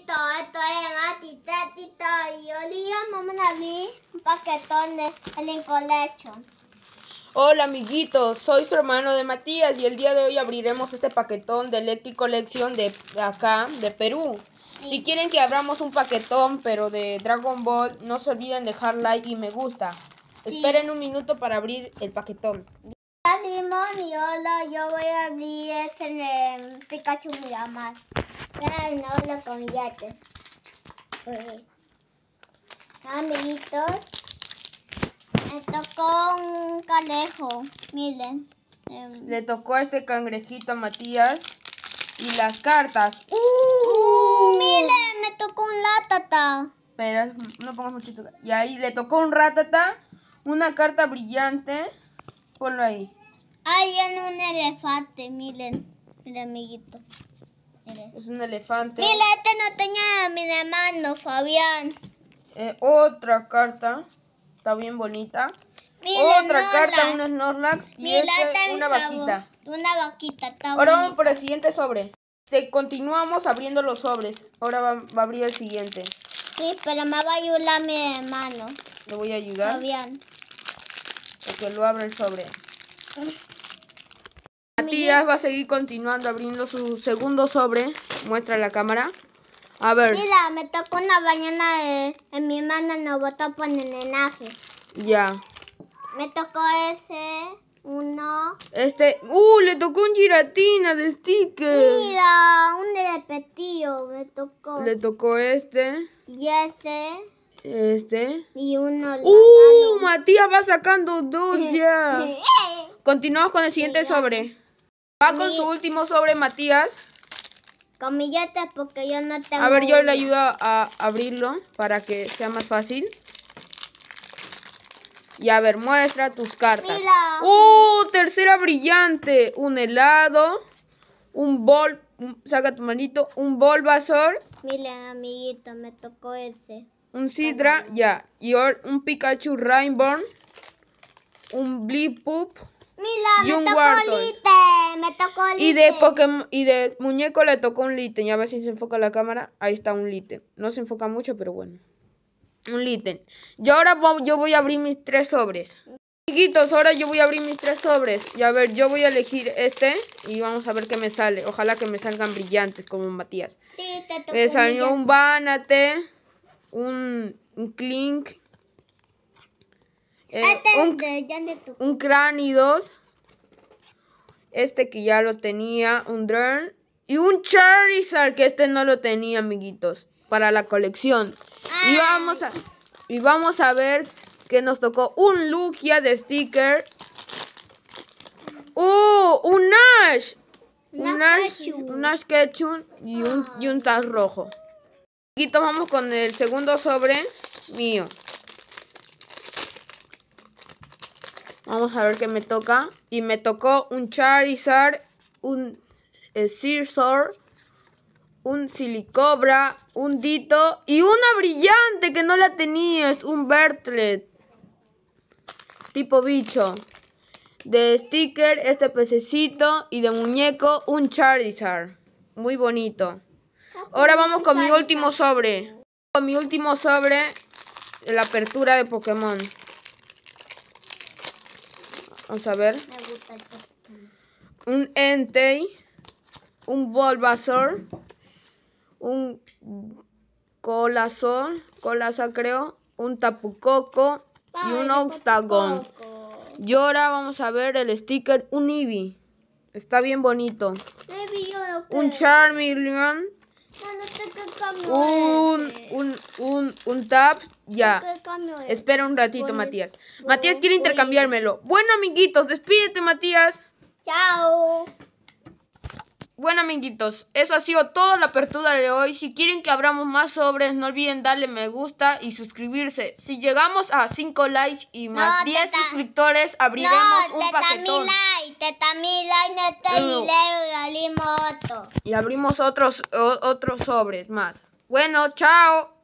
esto Mati, y Hoy un paquetón de Collection. Hola amiguitos, soy su hermano de Matías y el día de hoy abriremos este paquetón de Electric Collection de acá, de Perú. Si quieren que abramos un paquetón, pero de Dragon Ball, no se olviden dejar like y me gusta. Esperen un minuto para abrir el paquetón. hola, yo voy a abrir este Pikachu Miramar no amiguitos, me tocó un calejo, miren. Em, le tocó a este cangrejito a Matías. Y las cartas. ¡Uh! ¡Uh! miren, me tocó un ratata Pero no pongas muchito. Y ahí le tocó un ratata, una carta brillante. Ponlo ahí. Hay en un elefante, miren. Miren, amiguito. Es un elefante. Mi lata no tenía mi hermano, Fabián. Eh, otra carta. Está bien bonita. otra carta, un Snorlax y este, una vaquita. Una vaquita, Ahora vamos por el siguiente sobre. Se continuamos abriendo los sobres. Ahora va, a abrir el siguiente. Sí, pero me va a ayudar mi hermano. Le voy a ayudar. Fabián. Porque lo abre el sobre. Matías va a seguir continuando abriendo su segundo sobre. Muestra la cámara. A ver. Mira, me tocó una banana eh, en mi mano, no botó por enenaje. Ya. Me tocó ese, uno. Este, ¡uh! Le tocó un giratina de sticker Mira, un repetido me tocó. Le tocó este. Y este Este. Y uno. ¡Uh! Matías va sacando dos ya. Continuamos con el siguiente sobre. Va con su último sobre, Matías. Con porque yo no tengo... A ver, yo le ayudo a abrirlo para que sea más fácil. Y a ver, muestra tus cartas. ¡Uh! Tercera brillante. Un helado. Un bol. saca tu manito. Un bol vasor. Mira, amiguito, me tocó ese. Un Sidra, ya. Y un Pikachu Rainbow. Un Poop. Mira, y me un tocó Y de, y de muñeco le tocó un Litten. ya a ver si se enfoca la cámara. Ahí está un Litten. No se enfoca mucho, pero bueno. Un Litten. Y ahora yo voy a abrir mis tres sobres. Chiquitos, ahora yo voy a abrir mis tres sobres. Y a ver, yo voy a elegir este. Y vamos a ver qué me sale. Ojalá que me salgan brillantes como Matías. me salió un Banate. Un, un Clink. Ah, eh, este un, y dos este que ya lo tenía, un Drone. Y un Charizard, que este no lo tenía, amiguitos, para la colección. Y vamos a, y vamos a ver que nos tocó un Lugia de sticker. ¡Uh! ¡Un Ash! un Ash, un Ash y un, y un Taz rojo. Amiguitos, vamos con el segundo sobre mío. Vamos a ver qué me toca. Y me tocó un Charizard, un Searsor, un Silicobra, un Dito y una brillante que no la tenías, un Bertlet. Tipo bicho. De sticker, este pececito y de muñeco, un Charizard. Muy bonito. Ahora vamos con mi último sobre. Con mi último sobre, la apertura de Pokémon. Vamos a ver. un Entei, un Bulbasaur, un colazón colaza creo, un Tapucoco y un Octagon. Y ahora vamos a ver el sticker, un Eevee. Está bien bonito. Un Charmeleon un, un, un, Ya. Espera un ratito, Matías. Matías quiere intercambiármelo. Bueno, amiguitos, despídete, Matías. Chao. Bueno, amiguitos, eso ha sido toda la apertura de hoy. Si quieren que abramos más sobres, no olviden darle me gusta y suscribirse. Si llegamos a 5 likes y más 10 suscriptores, abriremos un paquetón. No, like, y abrimos otros, otros sobres más. Bueno, chao.